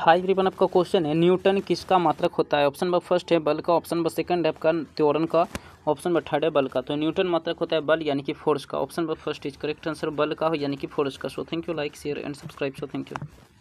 high रिबन आपका question है न्यूटन किसका मात्रक होता है ऑप्शन नंबर फर्स्ट है बल का ऑप्शन नंबर सेकंड है आपका त्योरन का ऑप्शन नंबर थर्ड है बल का तो न्यूटन मात्रक होता है बल यानी कि फोर्स का option number first is correct answer बल का हो यानी कि फोर्स का so thank you like share and subscribe so thank you